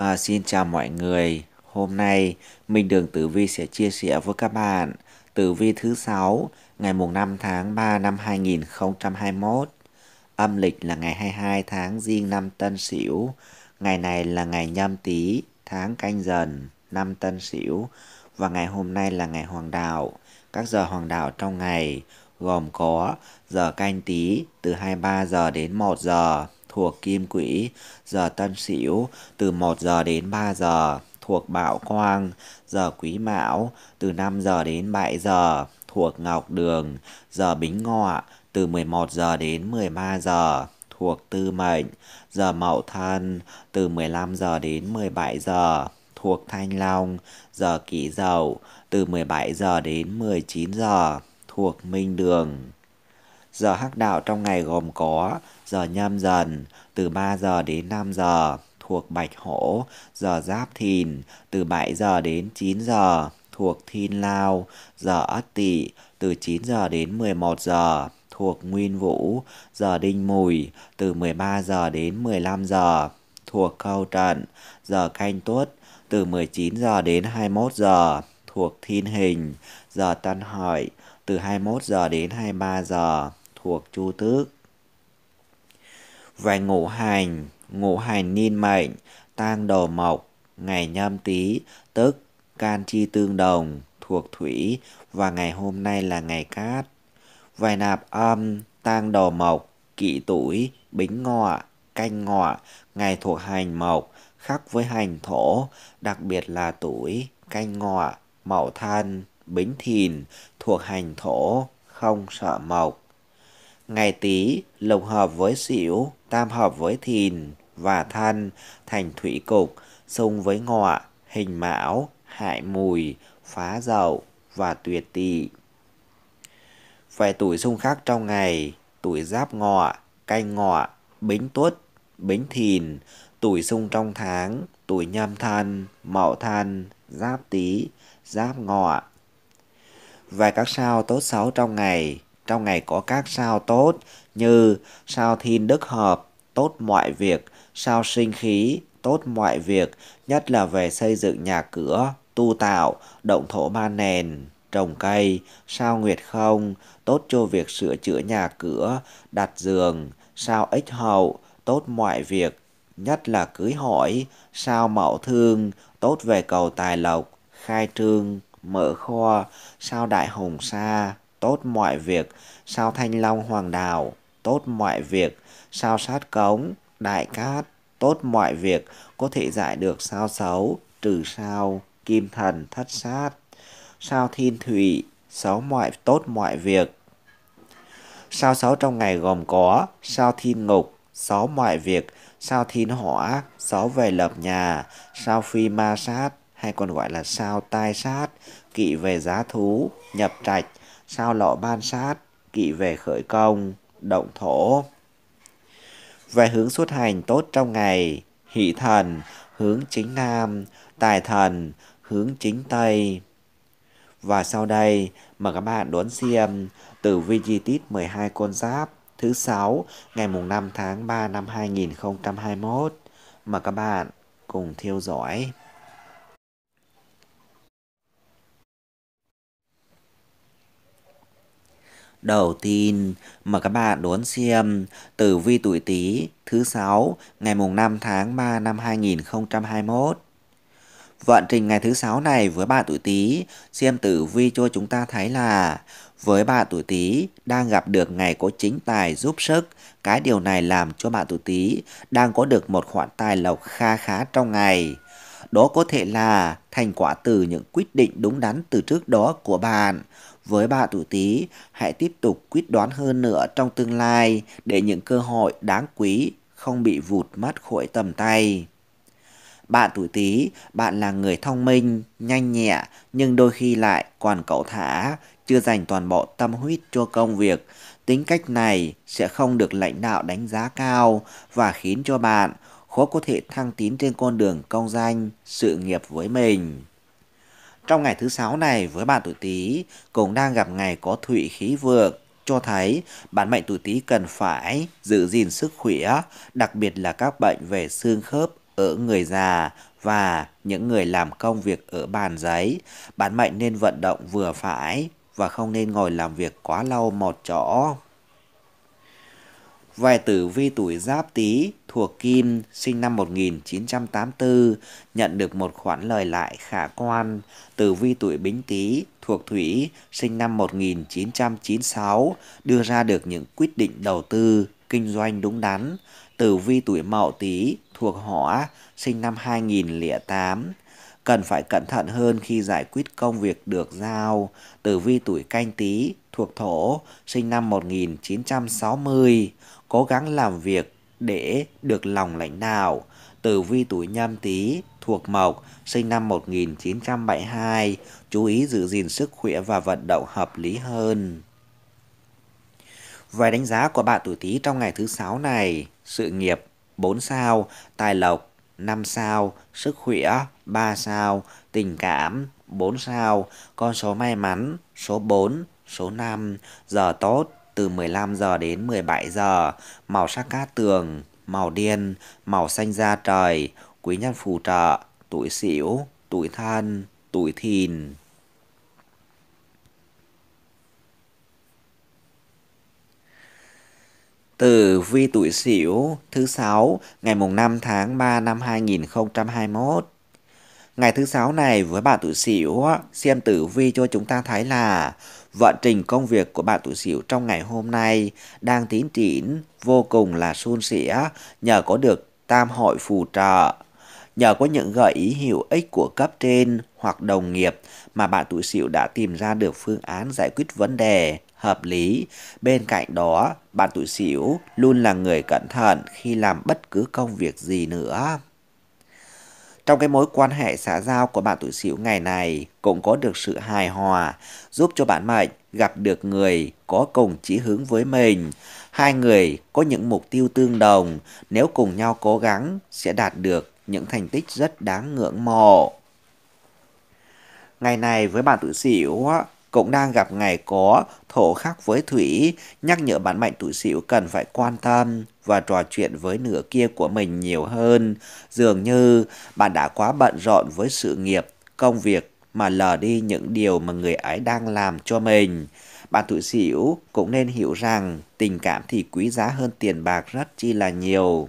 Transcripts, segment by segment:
À, xin chào mọi người. Hôm nay Minh Đường Tử Vi sẽ chia sẻ với các bạn Tử Vi thứ sáu ngày mùng 5 tháng 3 năm 2021. Âm lịch là ngày 22 tháng Giêng năm Tân Sửu. Ngày này là ngày Nhâm Tý, tháng Canh Dần, năm Tân Sửu và ngày hôm nay là ngày Hoàng đạo. Các giờ Hoàng đạo trong ngày gồm có giờ Canh Tý từ 23 giờ đến 1 giờ thuộc kim quỹ, giờ tân sửu từ 1 giờ đến 3 giờ thuộc bạo Quang, giờ Quý Mão từ 5 giờ đến 7 giờ thuộc Ngọc Đường, giờ Bính Ngọ từ 11 giờ đến 13 giờ thuộc Tư Mệnh, giờ Mậu Thân từ 15 giờ đến 17 giờ thuộc Thanh Long, giờ Kỷ Dậu từ 17 giờ đến 19 giờ thuộc Minh Đường. Giờ hắc đạo trong ngày gồm có giờ nhâm dần từ 3 giờ đến 5 giờ thuộc bạch hổ, giờ giáp thìn từ 7 giờ đến 9 giờ thuộc thiên lao, giờ ất tỵ từ 9 giờ đến 11 giờ thuộc nguyên vũ, giờ đinh mùi từ 13 giờ đến 15 giờ thuộc câu trận, giờ canh tuất từ 19 giờ đến 21 giờ thuộc thiên hình, giờ tân hợi từ 21 giờ đến 23 giờ thuộc chu tước. Về ngũ hành, ngũ hành niên mệnh, tang đồ mộc, ngày nhâm tý, tức can chi tương đồng, thuộc thủy và ngày hôm nay là ngày cát. Về nạp âm, tang đồ mộc, kỵ tuổi, bính ngọ, canh ngọ, ngày thuộc hành mộc, khắc với hành thổ, đặc biệt là tuổi, canh ngọ, mậu thân, bính thìn, thuộc hành thổ, không sợ mộc. Ngày Tý lồng hợp với Sửu, tam hợp với Thìn và Thân thành thủy cục, xung với Ngọ, Hình Mão, Hại Mùi, Phá Dậu và Tuyệt Tỵ. Về tuổi xung khắc trong ngày, tuổi Giáp Ngọ, Canh Ngọ, Bính Tuất, Bính Thìn, tuổi xung trong tháng, tuổi Nhâm Thân, Mậu Thân, Giáp Tý, Giáp Ngọ. Về các sao tốt xấu trong ngày, trong ngày có các sao tốt như sao thiên đức hợp, tốt mọi việc, sao sinh khí, tốt mọi việc, nhất là về xây dựng nhà cửa, tu tạo, động thổ ma nền, trồng cây, sao nguyệt không, tốt cho việc sửa chữa nhà cửa, đặt giường, sao ích hậu, tốt mọi việc, nhất là cưới hỏi, sao mậu thương, tốt về cầu tài lộc, khai trương, mở kho, sao đại hùng sa, tốt mọi việc, sao thanh long hoàng đào, tốt mọi việc, sao sát cống, đại cát, tốt mọi việc, có thể giải được sao xấu, trừ sao, kim thần, thất sát, sao thiên thủy, xấu mọi tốt mọi việc. Sao xấu trong ngày gồm có sao thiên ngục, xấu mọi việc, sao thiên hỏa, xấu về lập nhà, sao phi ma sát, hay còn gọi là sao tai sát, kỵ về giá thú, nhập trạch, sao lộ ban sát, kỵ về khởi công, động thổ. Về hướng xuất hành tốt trong ngày, hỷ thần, hướng chính nam, tài thần, hướng chính tây. Và sau đây, mời các bạn đón xem từ tiết 12 con giáp thứ 6 ngày mùng 5 tháng 3 năm 2021. Mời các bạn cùng theo dõi. đầu tiên mà các bạn đón xem tử vi tuổi Tý thứ sáu ngày mùng 5 tháng 3 năm 2021. Vận trình ngày thứ sáu này với bạn tuổi Tý, xem tử vi cho chúng ta thấy là với bạn tuổi Tý đang gặp được ngày có chính tài giúp sức, cái điều này làm cho bạn tuổi Tý đang có được một khoản tài lộc kha khá trong ngày. Đó có thể là thành quả từ những quyết định đúng đắn từ trước đó của bạn với bạn tuổi Tý, hãy tiếp tục quyết đoán hơn nữa trong tương lai để những cơ hội đáng quý không bị vụt mất khỏi tầm tay. Bạn tuổi Tý, bạn là người thông minh, nhanh nhẹ nhưng đôi khi lại còn cậu thả, chưa dành toàn bộ tâm huyết cho công việc. Tính cách này sẽ không được lãnh đạo đánh giá cao và khiến cho bạn khó có thể thăng tiến trên con đường công danh, sự nghiệp với mình trong ngày thứ sáu này với bạn tuổi Tý cũng đang gặp ngày có thủy khí vượng cho thấy bạn mệnh tuổi Tý cần phải giữ gìn sức khỏe, đặc biệt là các bệnh về xương khớp ở người già và những người làm công việc ở bàn giấy. bạn mệnh nên vận động vừa phải và không nên ngồi làm việc quá lâu một chỗ. Vài tử vi tuổi Giáp Tý thuộc Kim sinh năm 1984 nhận được một khoản lời lại khả quan. Tử vi tuổi Bính Tý thuộc Thủy sinh năm 1996 đưa ra được những quyết định đầu tư, kinh doanh đúng đắn. Tử vi tuổi Mậu Tý thuộc Hỏa sinh năm 2008 cần phải cẩn thận hơn khi giải quyết công việc được giao. Tử vi tuổi canh tý thuộc thổ, sinh năm 1960, cố gắng làm việc để được lòng lãnh đạo. Tử vi tuổi nhâm tý thuộc mộc, sinh năm 1972, chú ý giữ gìn sức khỏe và vận động hợp lý hơn. Về đánh giá của bạn tuổi Tý trong ngày thứ sáu này, sự nghiệp 4 sao, tài lộc 5 sao, sức khỏe 3 sao, tình cảm 4 sao, con số may mắn số 4, số 5, giờ tốt từ 15 giờ đến 17 giờ, màu sắc cát tường, màu điên, màu xanh da trời, quý nhân phù trợ, tuổi xỉu, tuổi thân, tuổi thìn. từ vi tuổi Sửu thứ sáu ngày mùng 5 tháng 3 năm 2021. Ngày thứ sáu này với bạn tuổi Sửu xem tử vi cho chúng ta thấy là vận trình công việc của bạn tuổi Sửu trong ngày hôm nay đang tiến triển vô cùng là suôn sẻ nhờ có được tam hội phù trợ. Nhờ có những gợi ý hữu ích của cấp trên hoặc đồng nghiệp mà bạn tuổi Sửu đã tìm ra được phương án giải quyết vấn đề hợp lý. Bên cạnh đó, bạn tuổi Sửu luôn là người cẩn thận khi làm bất cứ công việc gì nữa. Trong cái mối quan hệ xã giao của bạn tuổi Sửu ngày này cũng có được sự hài hòa, giúp cho bạn mệnh gặp được người có cùng chí hướng với mình. Hai người có những mục tiêu tương đồng, nếu cùng nhau cố gắng sẽ đạt được những thành tích rất đáng ngưỡng mộ. Ngày này với bạn tuổi Sửu cũng đang gặp ngày có thổ khắc với thủy, nhắc nhở bạn mệnh tuổi sửu cần phải quan tâm và trò chuyện với nửa kia của mình nhiều hơn. Dường như bạn đã quá bận rộn với sự nghiệp, công việc mà lờ đi những điều mà người ấy đang làm cho mình. Bạn tuổi sửu cũng nên hiểu rằng tình cảm thì quý giá hơn tiền bạc rất chi là nhiều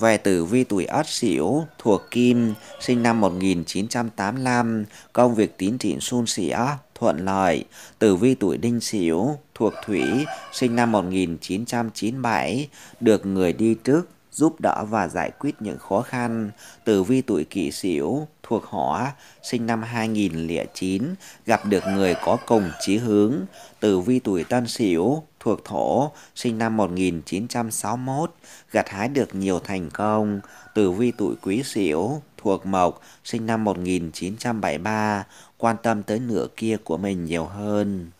về tử vi tuổi Ất Sửu thuộc Kim, sinh năm 1985, công việc tín trị suôn sẻ, thuận lợi. Tử vi tuổi Đinh Sửu thuộc Thủy, sinh năm 1997, được người đi trước giúp đỡ và giải quyết những khó khăn. Tử vi tuổi Kỷ Sửu thuộc họ sinh năm 2009 gặp được người có cùng chí hướng Tử Vi tuổi Tân Sửu thuộc Thổ sinh năm 1961 gặt hái được nhiều thành công Tử Vi tuổi Quý Sửu thuộc Mộc sinh năm 1973 quan tâm tới nửa kia của mình nhiều hơn.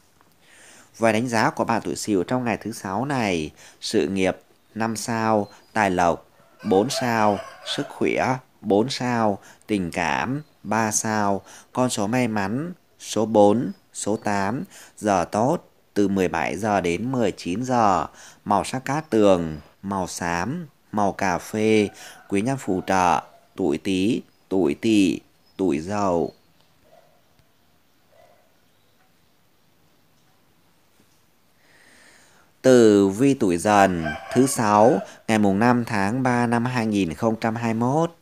vài đánh giá của bạn tuổi Sửu trong ngày thứ sáu này, sự nghiệp 5 sao, tài lộc 4 sao, sức khỏe 4 sao, tình cảm 3 sao, con số may mắn số 4, số 8, giờ tốt từ 17 giờ đến 19 giờ, màu sắc cát tường, màu xám, màu cà phê, quý nhân phù trợ, tuổi Tý, tuổi Tỵ, tuổi Dậu. từ vi tuổi dần thứ sáu ngày mùng 5 tháng 3 năm 2021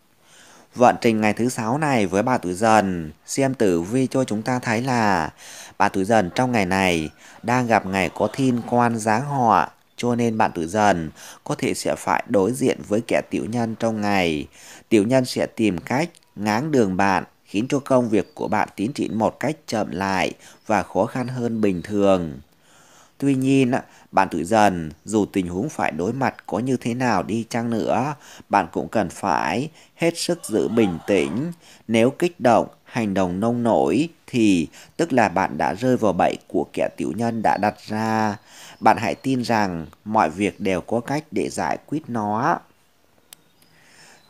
Vận trình ngày thứ sáu này với bà tuổi dần, xem tử vi cho chúng ta thấy là bà tuổi dần trong ngày này đang gặp ngày có thiên quan giáng họa, cho nên bạn tuổi dần có thể sẽ phải đối diện với kẻ tiểu nhân trong ngày. Tiểu nhân sẽ tìm cách ngáng đường bạn, khiến cho công việc của bạn tiến triển một cách chậm lại và khó khăn hơn bình thường. Tuy nhiên, bạn tuổi dần, dù tình huống phải đối mặt có như thế nào đi chăng nữa, bạn cũng cần phải hết sức giữ bình tĩnh. Nếu kích động, hành động nông nổi thì tức là bạn đã rơi vào bẫy của kẻ tiểu nhân đã đặt ra. Bạn hãy tin rằng mọi việc đều có cách để giải quyết nó.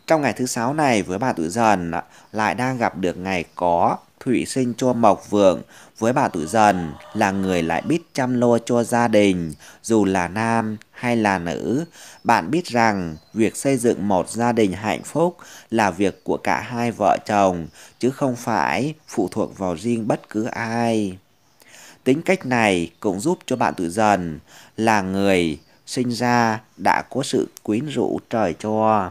Trong ngày thứ sáu này với bà tuổi dần lại đang gặp được ngày có thủy sinh cho Mộc Vượng với bà tuổi dần là người lại biết chăm lo cho gia đình, dù là nam hay là nữ. Bạn biết rằng việc xây dựng một gia đình hạnh phúc là việc của cả hai vợ chồng, chứ không phải phụ thuộc vào riêng bất cứ ai. Tính cách này cũng giúp cho bạn tuổi dần là người sinh ra đã có sự quyến rũ trời cho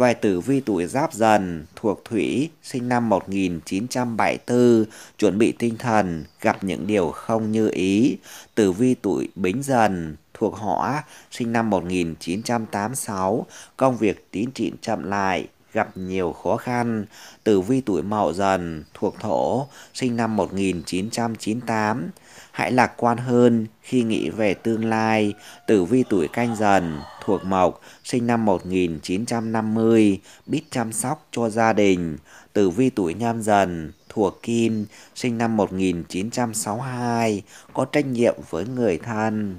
về tử vi tuổi Giáp Dần thuộc Thủy sinh năm 1974 chuẩn bị tinh thần gặp những điều không như ý. Tử vi tuổi Bính Dần thuộc Hỏa sinh năm 1986 công việc tiến triển chậm lại gặp nhiều khó khăn. Tử vi tuổi Mậu Dần thuộc Thổ sinh năm 1998 hãy lạc quan hơn khi nghĩ về tương lai. Tử vi tuổi canh dần, thuộc mộc, sinh năm 1950, biết chăm sóc cho gia đình. Tử vi tuổi nhâm dần, thuộc kim, sinh năm 1962, có trách nhiệm với người thân.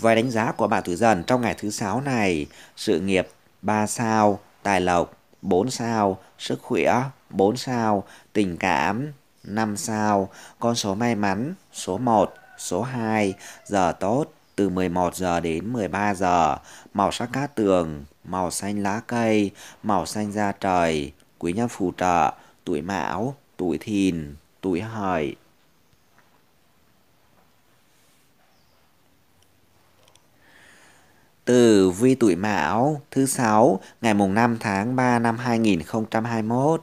vài đánh giá của bạn tuổi dần trong ngày thứ sáu này, sự nghiệp 3 sao, tài lộc 4 sao, sức khỏe 4 sao, tình cảm 5 sao, con số may mắn, số 1, số 2, giờ tốt, từ 11 giờ đến 13 giờ, màu sắc cát tường, màu xanh lá cây, màu xanh da trời, quý nhân phù trợ, tuổi mão, tuổi thìn, tuổi hợi. Từ vi tuổi mão thứ sáu ngày mùng 5 tháng 3 năm 2021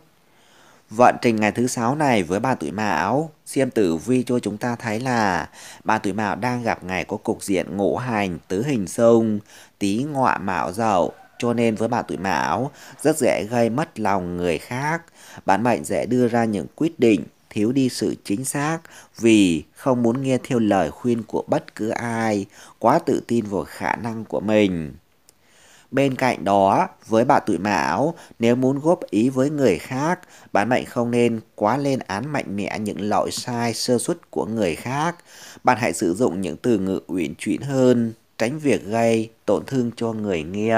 Vận trình ngày thứ sáu này với bà tuổi mão, xem tử vi cho chúng ta thấy là bà tuổi mão đang gặp ngày có cục diện ngũ hành tứ hình xung, tí ngọ mão dậu, cho nên với bà tuổi mão rất dễ gây mất lòng người khác. Bản mệnh dễ đưa ra những quyết định thiếu đi sự chính xác vì không muốn nghe theo lời khuyên của bất cứ ai, quá tự tin vào khả năng của mình. Bên cạnh đó, với bạn tuổi mão, nếu muốn góp ý với người khác, bạn mệnh không nên quá lên án mạnh mẽ những lỗi sai sơ suất của người khác. Bạn hãy sử dụng những từ ngữ uyển chuyển hơn, tránh việc gây tổn thương cho người nghe.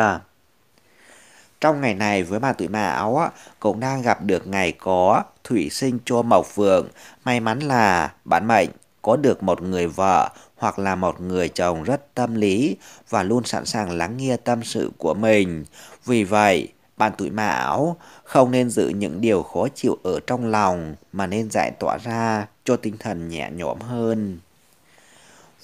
Trong ngày này với bà tuổi mão cũng đang gặp được ngày có thủy sinh cho mộc vượng. May mắn là bạn mệnh có được một người vợ hoặc là một người chồng rất tâm lý và luôn sẵn sàng lắng nghe tâm sự của mình. Vì vậy, bạn tuổi mão không nên giữ những điều khó chịu ở trong lòng mà nên giải tỏa ra cho tinh thần nhẹ nhõm hơn.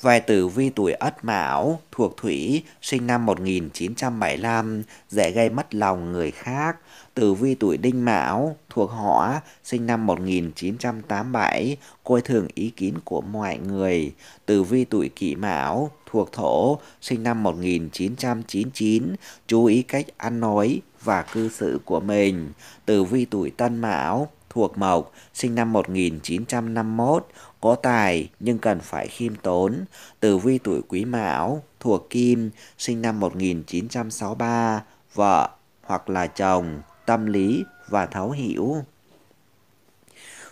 Vai tử vi tuổi Ất Mão, thuộc Thủy, sinh năm 1975, dễ gây mất lòng người khác. Tử vi tuổi Đinh Mão, thuộc Hỏa, sinh năm 1987, coi thường ý kiến của mọi người. Tử vi tuổi Kỷ Mão, thuộc Thổ, sinh năm 1999, chú ý cách ăn nói và cư xử của mình. Tử vi tuổi Tân Mão, thuộc Mộc, sinh năm 1951, có tài nhưng cần phải khiêm tốn, tử vi tuổi quý mão, thuộc Kim, sinh năm 1963, vợ hoặc là chồng, tâm lý và thấu hiểu.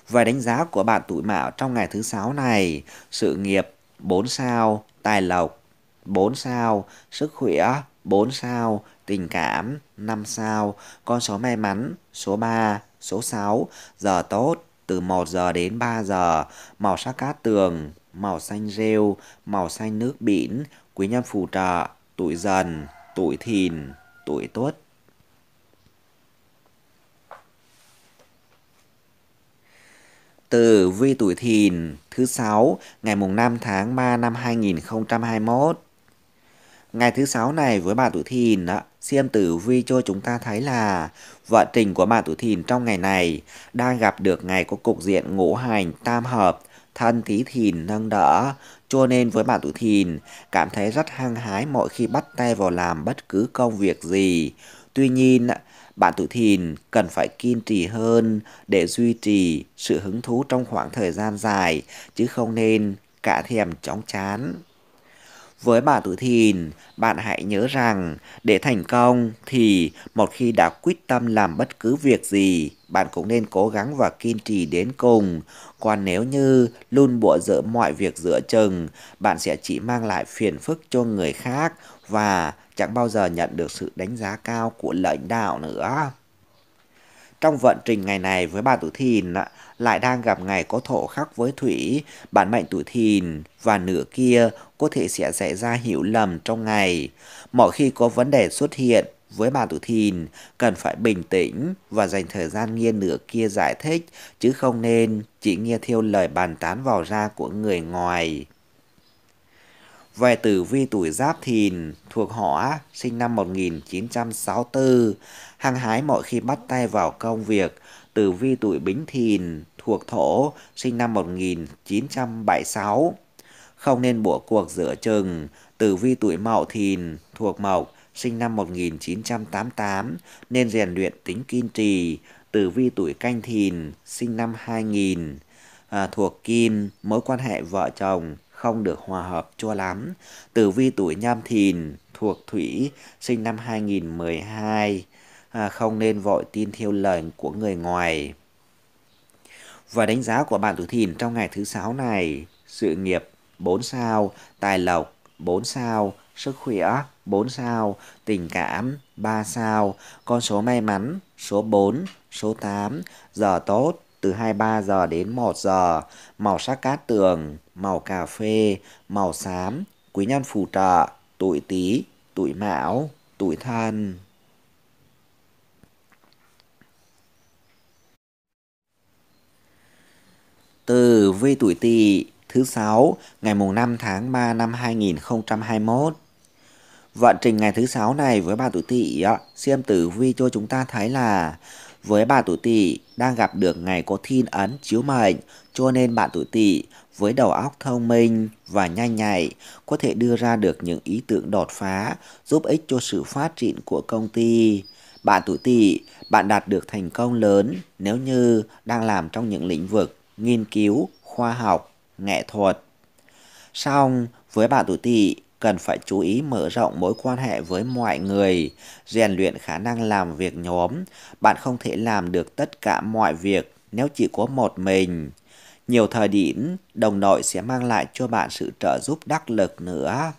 Về đánh giá của bạn tuổi mão trong ngày thứ sáu này, sự nghiệp 4 sao, tài lộc 4 sao, sức khỏe 4 sao, tình cảm, 5 sao, con số may mắn, số 3, số 6, giờ tốt, từ 1 giờ đến 3 giờ, màu sắc cát tường, màu xanh rêu, màu xanh nước biển, quý nhân phù trợ, tuổi dần, tuổi thìn, tuổi tuất. từ vi tuổi thìn thứ 6 ngày mùng 5 tháng 3 năm 2021 Ngày thứ sáu này với bạn tuổi thìn, xem Tử Vi cho chúng ta thấy là vận trình của bạn tuổi thìn trong ngày này đang gặp được ngày có cục diện ngũ hành tam hợp, thân tí thìn nâng đỡ, cho nên với bạn tuổi thìn cảm thấy rất hăng hái mỗi khi bắt tay vào làm bất cứ công việc gì. Tuy nhiên, bạn tuổi thìn cần phải kiên trì hơn để duy trì sự hứng thú trong khoảng thời gian dài chứ không nên cả thèm chóng chán. Với bản tuổi thìn, bạn hãy nhớ rằng để thành công thì một khi đã quyết tâm làm bất cứ việc gì, bạn cũng nên cố gắng và kiên trì đến cùng. Còn nếu như luôn bộ dỡ mọi việc giữa chừng, bạn sẽ chỉ mang lại phiền phức cho người khác và chẳng bao giờ nhận được sự đánh giá cao của lãnh đạo nữa. Trong vận trình ngày này với bà tuổi thìn lại đang gặp ngày có thổ khắc với thủy, bản mệnh tuổi thìn và nửa kia có thể sẽ xảy ra hiểu lầm trong ngày. Mỗi khi có vấn đề xuất hiện với bà tuổi thìn cần phải bình tĩnh và dành thời gian nghe nửa kia giải thích chứ không nên chỉ nghe theo lời bàn tán vào ra của người ngoài. Về tử vi tuổi Giáp Thìn thuộc họ sinh năm 1964, hăng hái mọi khi bắt tay vào công việc. Tử vi tuổi Bính Thìn thuộc Thổ sinh năm 1976, không nên bỏ cuộc giữa chừng. Tử vi tuổi Mậu Thìn thuộc Mộc sinh năm 1988 nên rèn luyện tính kiên trì. Tử vi tuổi Canh Thìn sinh năm 2000 à, thuộc Kim mối quan hệ vợ chồng không được hòa hợp cho lắm. Tử vi tuổi nhâm thìn thuộc thủy sinh năm 2012 à, không nên vội tin theo lời của người ngoài. Và đánh giá của bạn tuổi thìn trong ngày thứ sáu này, sự nghiệp 4 sao, tài lộc 4 sao, sức khỏe 4 sao, tình cảm 3 sao, con số may mắn số 4, số 8, giờ tốt từ 23 giờ đến 1 giờ, màu sắc cát tường, màu cà phê, màu xám, quý nhân phù trợ, tuổi tý, tuổi mão, tuổi thân. Từ vi tuổi tỵ thứ sáu ngày mùng 5 tháng 3 năm 2021. Vận trình ngày thứ sáu này với bà tuổi tỵ xem tử vi cho chúng ta thấy là với bà tuổi tỵ đang gặp được ngày có thiên ấn chiếu mệnh, cho nên bạn tuổi tỵ với đầu óc thông minh và nhanh nhạy có thể đưa ra được những ý tưởng đột phá giúp ích cho sự phát triển của công ty. Bạn tuổi tỵ, bạn đạt được thành công lớn nếu như đang làm trong những lĩnh vực nghiên cứu, khoa học, nghệ thuật. Song, với bạn tuổi tỵ, cần phải chú ý mở rộng mối quan hệ với mọi người, rèn luyện khả năng làm việc nhóm. Bạn không thể làm được tất cả mọi việc nếu chỉ có một mình. Nhiều thời điểm, đồng đội sẽ mang lại cho bạn sự trợ giúp đắc lực nữa.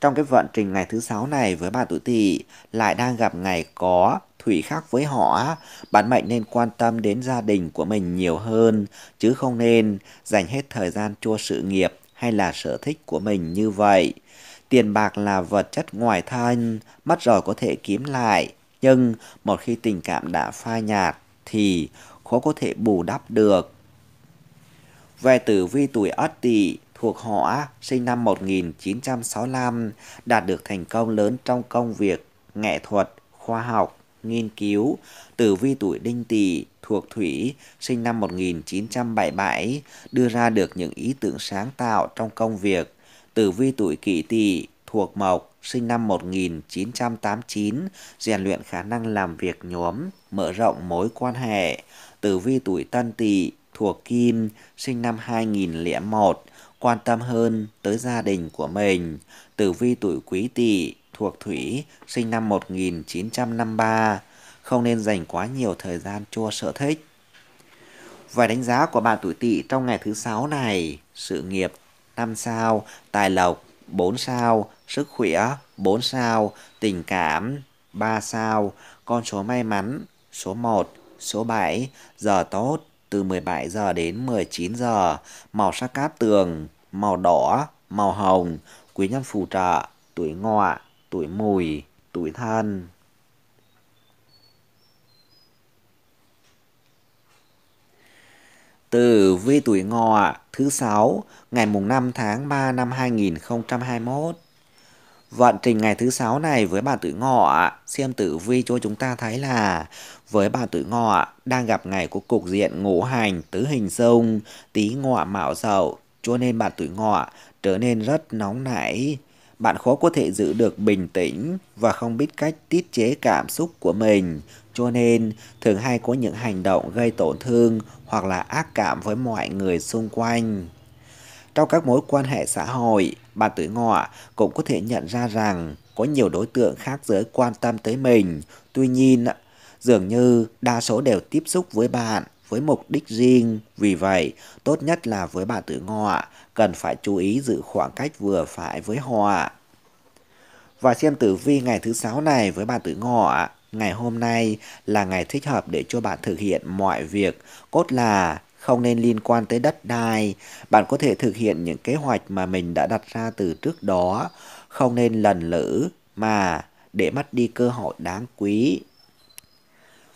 Trong cái vận trình ngày thứ sáu này với bạn tuổi tỵ lại đang gặp ngày có thủy khắc với họ, bạn mệnh nên quan tâm đến gia đình của mình nhiều hơn chứ không nên dành hết thời gian cho sự nghiệp hay là sở thích của mình như vậy. Tiền bạc là vật chất ngoài thân, mất rồi có thể kiếm lại, nhưng một khi tình cảm đã phai nhạt thì khó có thể bù đắp được. Về tử vi tuổi Ất Tỵ thuộc họ sinh năm 1965 đạt được thành công lớn trong công việc nghệ thuật, khoa học, nghiên cứu, tử vi tuổi Đinh Tỵ thuộc Thủy, sinh năm 1977, đưa ra được những ý tưởng sáng tạo trong công việc. Tử vi tuổi kỷ tỵ thuộc Mộc, sinh năm 1989, rèn luyện khả năng làm việc nhóm, mở rộng mối quan hệ. Tử vi tuổi Tân Tỵ thuộc Kim, sinh năm 2001, quan tâm hơn tới gia đình của mình. Tử vi tuổi Quý Tỵ thuộc Thủy, sinh năm 1953, không nên dành quá nhiều thời gian cho sở thích. Vài đánh giá của bạn tuổi tỵ trong ngày thứ sáu này, sự nghiệp 5 sao, tài lộc 4 sao, sức khỏe 4 sao, tình cảm 3 sao, con số may mắn số 1, số 7, giờ tốt từ 17 giờ đến 19 giờ, màu sắc cát tường, màu đỏ, màu hồng, quý nhân phù trợ, tuổi ngọ, tuổi mùi, tuổi thân. Từ vi tuổi ngọ thứ sáu ngày mùng 5 tháng 3 năm 2021. Vận trình ngày thứ sáu này với bà tuổi ngọ, xem tử vi cho chúng ta thấy là với bà tuổi ngọ đang gặp ngày của cục diện ngũ hành tứ hình xung, tí ngọ mạo dậu, cho nên bạn tuổi ngọ trở nên rất nóng nảy. Bạn khó có thể giữ được bình tĩnh và không biết cách tiết chế cảm xúc của mình, cho nên, thường hay có những hành động gây tổn thương hoặc là ác cảm với mọi người xung quanh. Trong các mối quan hệ xã hội, bạn tuổi ngọ cũng có thể nhận ra rằng có nhiều đối tượng khác giới quan tâm tới mình. Tuy nhiên, dường như đa số đều tiếp xúc với bạn với mục đích riêng. Vì vậy, tốt nhất là với bạn tuổi ngọ, cần phải chú ý giữ khoảng cách vừa phải với họ. Và xem tử vi ngày thứ sáu này với bạn tuổi ngọ Ngày hôm nay là ngày thích hợp để cho bạn thực hiện mọi việc, cốt là không nên liên quan tới đất đai. Bạn có thể thực hiện những kế hoạch mà mình đã đặt ra từ trước đó, không nên lần lử mà để mất đi cơ hội đáng quý.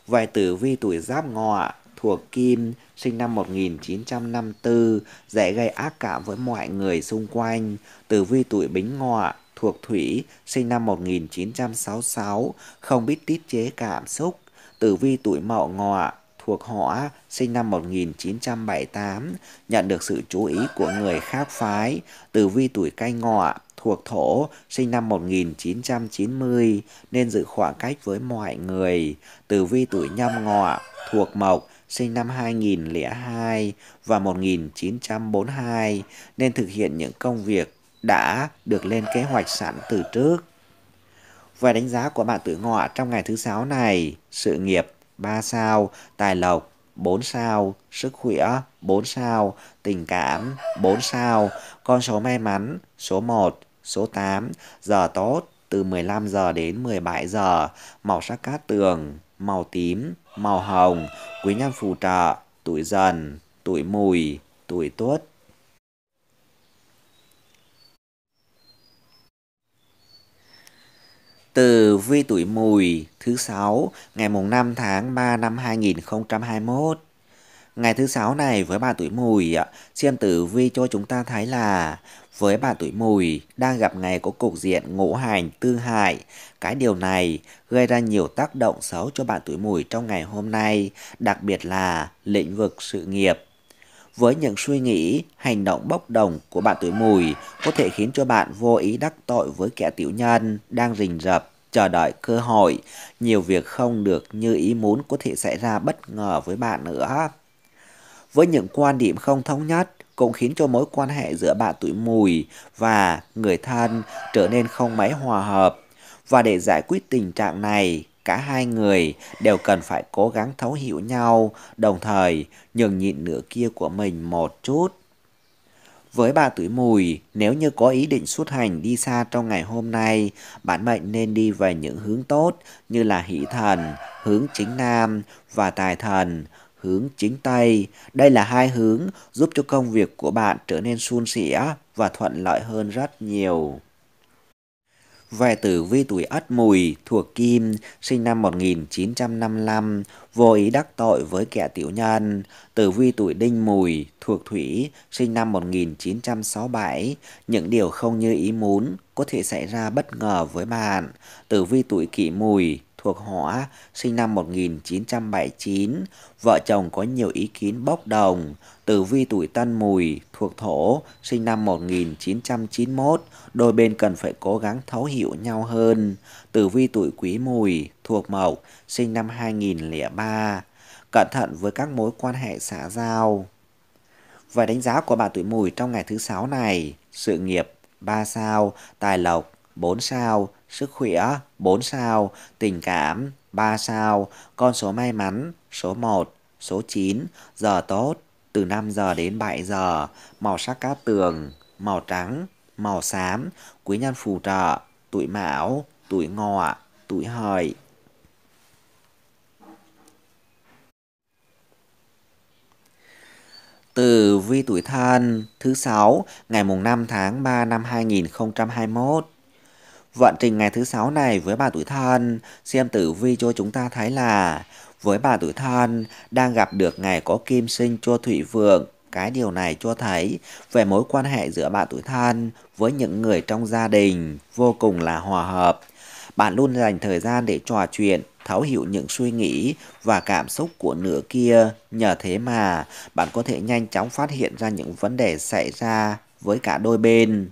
Vài tử vi tuổi giáp ngọ thuộc Kim, sinh năm 1954, dễ gây ác cảm với mọi người xung quanh, tử vi tuổi bính ngọ, thuộc Thủy, sinh năm 1966, không biết tiết chế cảm xúc. Tử vi tuổi Mậu Ngọ, thuộc Hỏa, sinh năm 1978, nhận được sự chú ý của người khác phái. Tử vi tuổi Canh Ngọ, thuộc Thổ, sinh năm 1990, nên giữ khoảng cách với mọi người. Tử vi tuổi Nhâm Ngọ, thuộc Mộc, sinh năm 2002 và 1942 nên thực hiện những công việc đã được lên kế hoạch sẵn từ trước. Về đánh giá của bạn tử ngọ trong ngày thứ sáu này, sự nghiệp 3 sao, tài lộc 4 sao, sức khỏe 4 sao, tình cảm 4 sao, con số may mắn số 1, số 8, giờ tốt từ 15 giờ đến 17 giờ, màu sắc cát tường, màu tím, màu hồng, quý nhân phù trợ, tuổi dần, tuổi mùi, tuổi tuất. Từ vi tuổi mùi thứ sáu ngày mùng 5 tháng 3 năm 2021. Ngày thứ sáu này với bà tuổi mùi, xem tử vi cho chúng ta thấy là với bà tuổi mùi đang gặp ngày có cục diện ngũ hành tương hại. Cái điều này gây ra nhiều tác động xấu cho bạn tuổi mùi trong ngày hôm nay, đặc biệt là lĩnh vực sự nghiệp với những suy nghĩ, hành động bốc đồng của bạn tuổi mùi có thể khiến cho bạn vô ý đắc tội với kẻ tiểu nhân đang rình rập, chờ đợi cơ hội. Nhiều việc không được như ý muốn có thể xảy ra bất ngờ với bạn nữa. Với những quan điểm không thống nhất, cũng khiến cho mối quan hệ giữa bạn tuổi mùi và người thân trở nên không mấy hòa hợp. Và để giải quyết tình trạng này, Cả hai người đều cần phải cố gắng thấu hiểu nhau, đồng thời nhường nhịn nửa kia của mình một chút. Với bà tuổi mùi, nếu như có ý định xuất hành đi xa trong ngày hôm nay, bản mệnh nên đi về những hướng tốt như là hỷ thần, hướng chính nam và tài thần, hướng chính tây. Đây là hai hướng giúp cho công việc của bạn trở nên suôn sẻ và thuận lợi hơn rất nhiều. Vệ tử vi tuổi Ất Mùi thuộc Kim, sinh năm 1955, vô ý đắc tội với kẻ tiểu nhân. Tử vi tuổi Đinh Mùi thuộc Thủy, sinh năm 1967, những điều không như ý muốn có thể xảy ra bất ngờ với bạn. Tử vi tuổi Kỷ Mùi thuộc Hỏa, sinh năm 1979, vợ chồng có nhiều ý kiến bốc đồng, Tử Vi tuổi Tân Mùi thuộc Thổ, sinh năm 1991, đôi bên cần phải cố gắng thấu hiểu nhau hơn. Tử Vi tuổi Quý Mùi thuộc Mộc, sinh năm 2003, cẩn thận với các mối quan hệ xã giao. Và đánh giá của bạn tuổi Mùi trong ngày thứ sáu này, sự nghiệp 3 sao, tài lộc 4 sao, sức khỏe 4 sao, tình cảm 3 sao, con số may mắn số 1, số 9, giờ tốt từ 5 giờ đến 7 giờ, màu sắc cát tường, màu trắng, màu xám, quý nhân phù trợ, tuổi mão, tuổi ngọ, tuổi hợi. Từ vi tuổi thân thứ 6 ngày mùng 5 tháng 3 năm 2021. Vận trình ngày thứ 6 này với bà tuổi thân, xem tử vi cho chúng ta thấy là với bà tuổi thân, đang gặp được ngày có kim sinh cho Thủy Vượng, cái điều này cho thấy về mối quan hệ giữa bạn tuổi thân với những người trong gia đình vô cùng là hòa hợp. Bạn luôn dành thời gian để trò chuyện, thấu hiểu những suy nghĩ và cảm xúc của nửa kia. Nhờ thế mà bạn có thể nhanh chóng phát hiện ra những vấn đề xảy ra với cả đôi bên.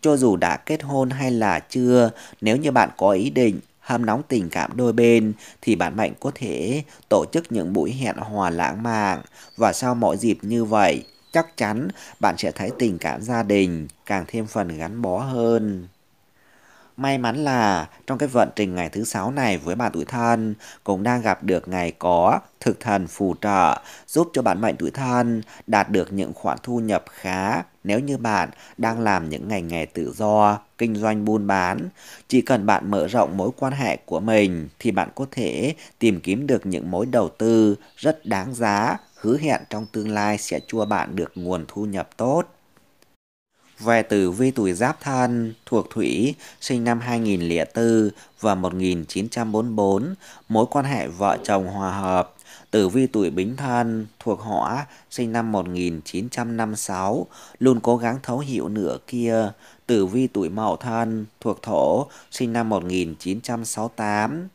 Cho dù đã kết hôn hay là chưa, nếu như bạn có ý định hâm nóng tình cảm đôi bên thì bạn mạnh có thể tổ chức những buổi hẹn hò lãng mạn và sau mỗi dịp như vậy chắc chắn bạn sẽ thấy tình cảm gia đình càng thêm phần gắn bó hơn May mắn là trong cái vận trình ngày thứ sáu này với bạn tuổi thân cũng đang gặp được ngày có thực thần phù trợ giúp cho bạn mệnh tuổi thân đạt được những khoản thu nhập khá nếu như bạn đang làm những ngành nghề tự do, kinh doanh buôn bán. Chỉ cần bạn mở rộng mối quan hệ của mình thì bạn có thể tìm kiếm được những mối đầu tư rất đáng giá, hứa hẹn trong tương lai sẽ chua bạn được nguồn thu nhập tốt. Về tử vi tuổi Giáp Thân thuộc Thủy, sinh năm 2004 và 1944, mối quan hệ vợ chồng hòa hợp. Tử vi tuổi Bính Thân thuộc Hỏa, sinh năm 1956, luôn cố gắng thấu hiểu nửa kia. Tử vi tuổi Mậu Thân thuộc Thổ, sinh năm 1968,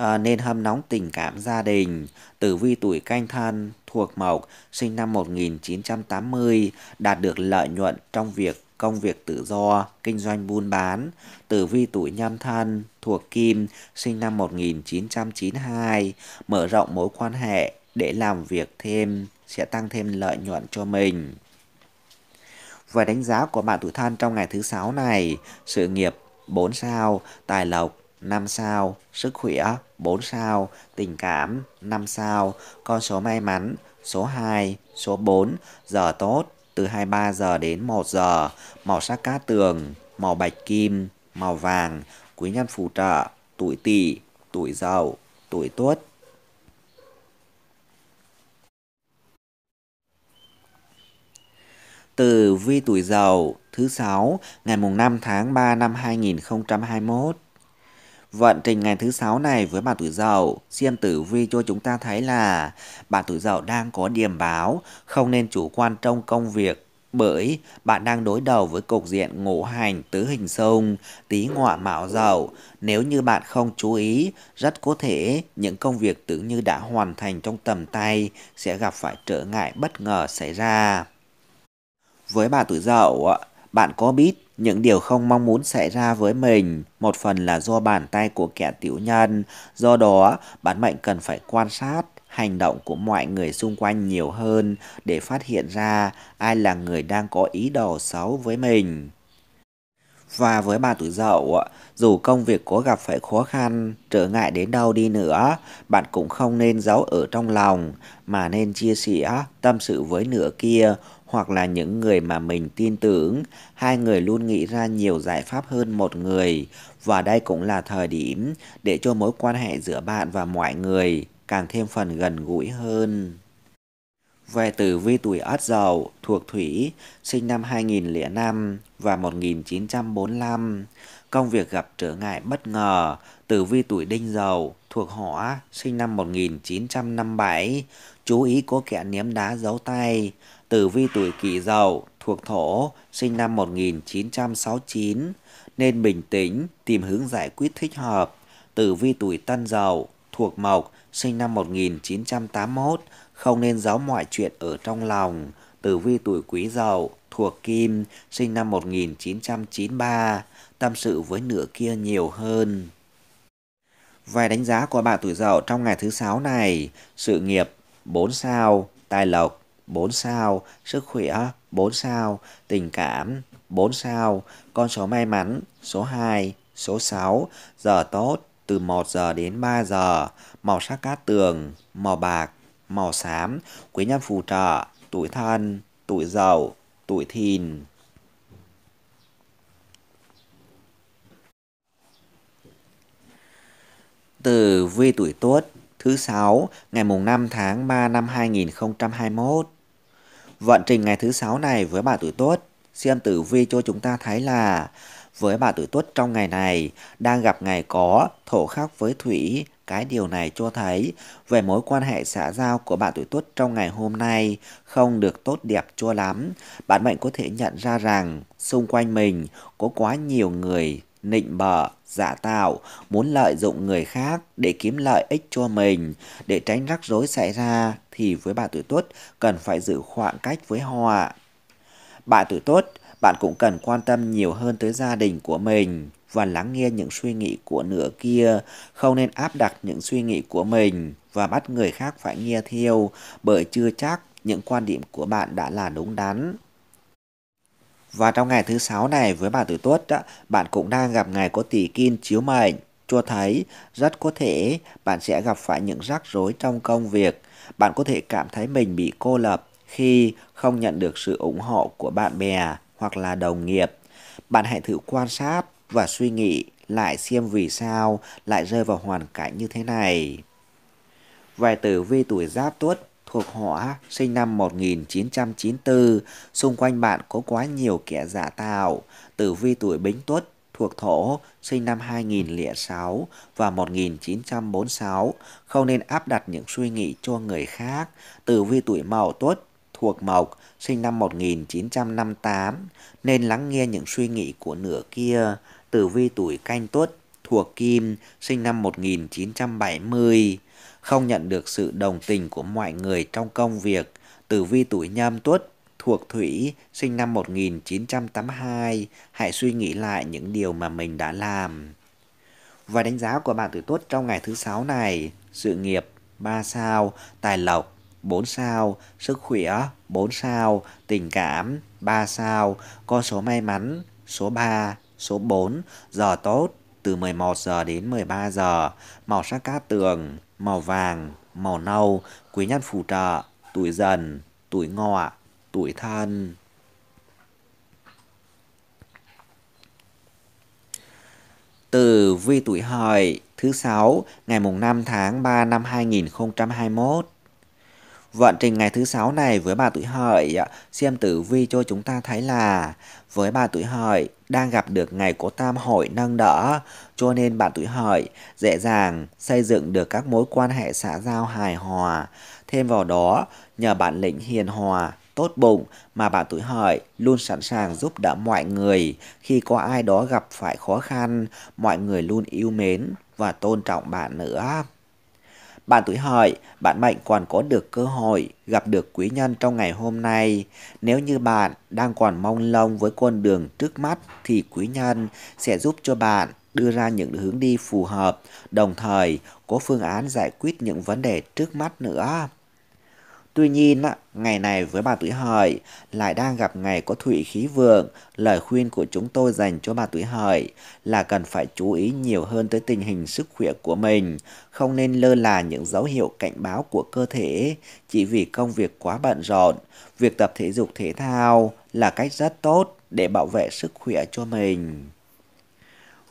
à, nên hâm nóng tình cảm gia đình. Tử vi tuổi canh thân thuộc mộc sinh năm 1980 đạt được lợi nhuận trong việc công việc tự do, kinh doanh buôn bán. Tử vi tuổi nhâm thân thuộc kim sinh năm 1992 mở rộng mối quan hệ để làm việc thêm sẽ tăng thêm lợi nhuận cho mình. Và đánh giá của bạn tuổi thân trong ngày thứ sáu này, sự nghiệp 4 sao, tài lộc 5 sao, sức khỏe 4 sao, tình cảm 5 sao, con số may mắn số 2, số 4, giờ tốt từ 23 giờ đến 1 giờ, màu sắc cát tường, màu bạch kim, màu vàng, quý nhân phù trợ, tuổi tỵ, tuổi dậu, tuổi tuất. Từ vi tuổi dậu thứ 6 ngày mùng 5 tháng 3 năm 2021 Vận trình ngày thứ sáu này với bà tuổi dậu, Diêm Tử Vi cho chúng ta thấy là bạn tuổi dậu đang có điềm báo, không nên chủ quan trong công việc bởi bạn đang đối đầu với cục diện ngũ hành tứ hình sông, tí ngọ mạo dậu. Nếu như bạn không chú ý, rất có thể những công việc tưởng như đã hoàn thành trong tầm tay sẽ gặp phải trở ngại bất ngờ xảy ra. Với bà tuổi dậu, bạn có biết những điều không mong muốn xảy ra với mình, một phần là do bàn tay của kẻ tiểu nhân, do đó bản mệnh cần phải quan sát hành động của mọi người xung quanh nhiều hơn để phát hiện ra ai là người đang có ý đồ xấu với mình. Và với bà tuổi dậu, dù công việc có gặp phải khó khăn, trở ngại đến đâu đi nữa, bạn cũng không nên giấu ở trong lòng, mà nên chia sẻ tâm sự với nửa kia hoặc là những người mà mình tin tưởng, hai người luôn nghĩ ra nhiều giải pháp hơn một người và đây cũng là thời điểm để cho mối quan hệ giữa bạn và mọi người càng thêm phần gần gũi hơn. Về tử vi tuổi Ất Dậu thuộc Thủy, sinh năm 2005 và 1945, công việc gặp trở ngại bất ngờ, tử vi tuổi Đinh Dậu thuộc Hỏa, sinh năm 1957, chú ý có kẻ ném đá giấu tay, Tử vi tuổi kỷ dậu thuộc thổ sinh năm 1969 nên bình tĩnh tìm hướng giải quyết thích hợp. Tử vi tuổi tân dậu thuộc mộc sinh năm 1981 không nên giấu mọi chuyện ở trong lòng. Tử vi tuổi quý dậu thuộc kim sinh năm 1993 tâm sự với nửa kia nhiều hơn. Vài đánh giá của bạn tuổi dậu trong ngày thứ sáu này, sự nghiệp 4 sao, tài lộc 4 sao, sức khỏe 4 sao, tình cảm 4 sao, con số may mắn số 2, số 6, giờ tốt từ 1 giờ đến 3 giờ, màu sắc cát tường, màu bạc, màu xám, quý nhân phù trợ, tuổi thân, tuổi giàu tuổi thìn. Từ vi tuổi tuất thứ 6 ngày mùng 5 tháng 3 năm 2021 Vận trình ngày thứ sáu này với bà tuổi tốt, xem tử vi cho chúng ta thấy là với bà tuổi tuất trong ngày này đang gặp ngày có thổ khắc với thủy cái điều này cho thấy về mối quan hệ xã giao của bạn tuổi tuất trong ngày hôm nay không được tốt đẹp cho lắm bạn mệnh có thể nhận ra rằng xung quanh mình có quá nhiều người nịnh bợ, giả tạo, muốn lợi dụng người khác để kiếm lợi ích cho mình, để tránh rắc rối xảy ra thì với bà tuổi Tuất cần phải giữ khoảng cách với họ. Bà tuổi Tuất bạn cũng cần quan tâm nhiều hơn tới gia đình của mình và lắng nghe những suy nghĩ của nửa kia, không nên áp đặt những suy nghĩ của mình và bắt người khác phải nghe theo bởi chưa chắc những quan điểm của bạn đã là đúng đắn. Và trong ngày thứ sáu này với bạn tử tuất, bạn cũng đang gặp ngày có tỷ kim chiếu mệnh, cho thấy rất có thể bạn sẽ gặp phải những rắc rối trong công việc. Bạn có thể cảm thấy mình bị cô lập khi không nhận được sự ủng hộ của bạn bè hoặc là đồng nghiệp. Bạn hãy thử quan sát và suy nghĩ lại xem vì sao lại rơi vào hoàn cảnh như thế này. Vài tử vi tuổi giáp tuất thuộc hỏa sinh năm 1994, xung quanh bạn có quá nhiều kẻ giả tạo. Tử vi tuổi Bính Tuất thuộc thổ sinh năm 2006 và 1946, không nên áp đặt những suy nghĩ cho người khác. Tử vi tuổi Mậu Tuất thuộc Mộc, sinh năm 1958, nên lắng nghe những suy nghĩ của nửa kia. Tử vi tuổi Canh Tuất thuộc Kim, sinh năm 1970 không nhận được sự đồng tình của mọi người trong công việc, Tử Vi tuổi Nhâm Tuất thuộc Thủy, sinh năm 1982, hãy suy nghĩ lại những điều mà mình đã làm. Và đánh giá của bạn tuổi Tuất trong ngày thứ sáu này, sự nghiệp 3 sao, tài lộc 4 sao, sức khỏe 4 sao, tình cảm 3 sao, con số may mắn số 3, số 4, giờ tốt từ 11 giờ đến 13 giờ, màu sắc cát tường màu vàng, màu nâu, quý nhân phù trợ, tuổi dần, tuổi ngọ, tuổi thân. Từ vi tuổi hợi thứ sáu ngày mùng 5 tháng 3 năm 2021. Vận trình ngày thứ sáu này với bà tuổi hợi xem tử vi cho chúng ta thấy là với bà tuổi hợi đang gặp được ngày có tam hội nâng đỡ, cho nên bạn tuổi hợi dễ dàng xây dựng được các mối quan hệ xã giao hài hòa. Thêm vào đó, nhờ bản lĩnh hiền hòa, tốt bụng mà bạn tuổi hợi luôn sẵn sàng giúp đỡ mọi người. Khi có ai đó gặp phải khó khăn, mọi người luôn yêu mến và tôn trọng bạn nữa. Bạn tuổi hợi, bạn mệnh còn có được cơ hội gặp được quý nhân trong ngày hôm nay. Nếu như bạn đang còn mong lung với con đường trước mắt thì quý nhân sẽ giúp cho bạn đưa ra những hướng đi phù hợp, đồng thời có phương án giải quyết những vấn đề trước mắt nữa. Tuy nhiên, ngày này với bà tuổi hợi lại đang gặp ngày có thủy khí vượng, lời khuyên của chúng tôi dành cho bà tuổi hợi là cần phải chú ý nhiều hơn tới tình hình sức khỏe của mình, không nên lơ là những dấu hiệu cảnh báo của cơ thể chỉ vì công việc quá bận rộn. Việc tập thể dục thể thao là cách rất tốt để bảo vệ sức khỏe cho mình.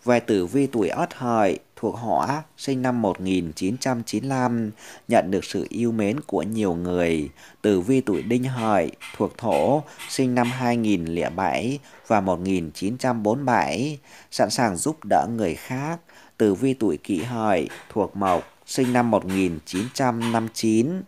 Về tử vi tuổi Ất Hợi, thuộc họ sinh năm 1995 nhận được sự yêu mến của nhiều người. Tử vi tuổi Đinh Hợi thuộc thổ sinh năm 2007 và 1947 sẵn sàng giúp đỡ người khác. Tử vi tuổi Kỷ Hợi thuộc mộc sinh năm 1959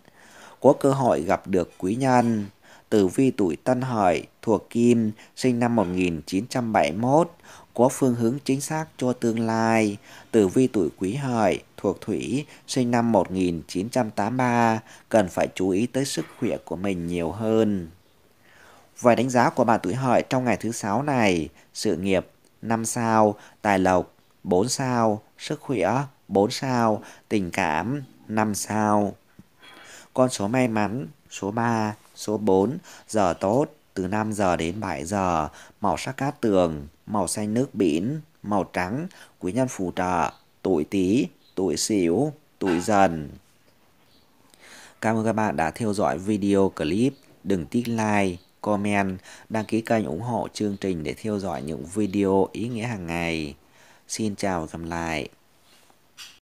có cơ hội gặp được quý nhân. Tử vi tuổi Tân Hợi thuộc Kim, sinh năm 1971, có phương hướng chính xác cho tương lai. Tử vi tuổi quý hợi thuộc thủy sinh năm 1983 cần phải chú ý tới sức khỏe của mình nhiều hơn. Vài đánh giá của bạn tuổi hợi trong ngày thứ sáu này, sự nghiệp 5 sao, tài lộc 4 sao, sức khỏe 4 sao, tình cảm 5 sao. Con số may mắn số 3, số 4, giờ tốt từ 5 giờ đến 7 giờ, màu sắc cát tường, màu xanh nước biển, màu trắng, quý nhân phù trợ, tuổi Tý, tuổi xỉu tuổi Dần. Cảm ơn các bạn đã theo dõi video clip. Đừng tích like, comment, đăng ký kênh ủng hộ chương trình để theo dõi những video ý nghĩa hàng ngày. Xin chào và gặp lại.